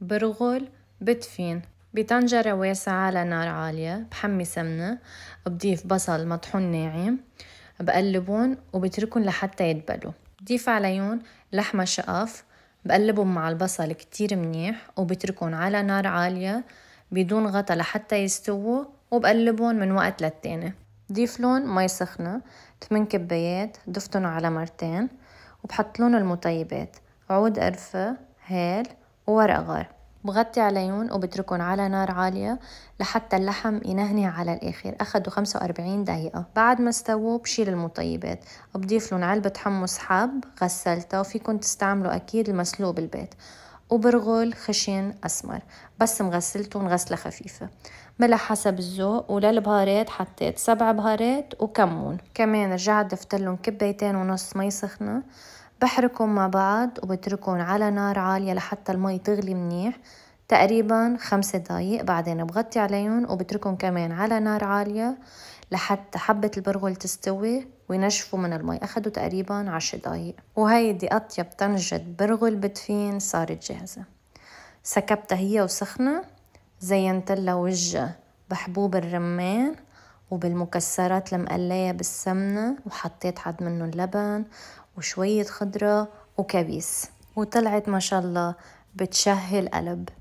برغل بدفين بطنجرة واسعة على نار عالية بحمي سمنة بضيف بصل مطحون ناعم بقلبون وبتركن لحتى يدبلوا بضيف عليهم لحمة شقف بقلبهم مع البصل كتير منيح وبتركن على نار عالية بدون غطا لحتى يستووا وبقلبهم من وقت للتاني ضيف لون مي سخنة 8 كبايات ضفتن على مرتين وبحط المطيبات عود قرفة هيل وورق غار بغطي عليهم وبتركهم على نار عالية لحتى اللحم ينهنه على الآخر أخدوا 45 دقيقة بعد ما استووا بشيل المطيبات بضيف لهم علبة حمص حب غسلتها وفيكن تستعملوا أكيد المسلوق بالبيت وبرغل خشن أسمر بس مغسلتهم غسلة خفيفة ملح حسب الذوق وللبهارات حطيت سبع بهارات وكمون كمان رجعت دفتلن كبيتين ونص مي سخنة بحركهم مع بعض وبتركهم على نار عالية لحتى المي تغلي منيح تقريبا خمس دقايق بعدين بغطي عليهم وبتركهم كمان على نار عالية لحتى حبة البرغل تستوي وينشفوا من المي أخدوا تقريبا عشر دقايق وهيدي أطيب طنجة برغل بدفين صارت جاهزة سكبتها هي وسخنة زينت لها وجه بحبوب الرمان وبالمكسرات المقلية بالسمنة وحطيت حد منه اللبن وشوية خضرة وكبيس وطلعت ما شاء الله بتشهي القلب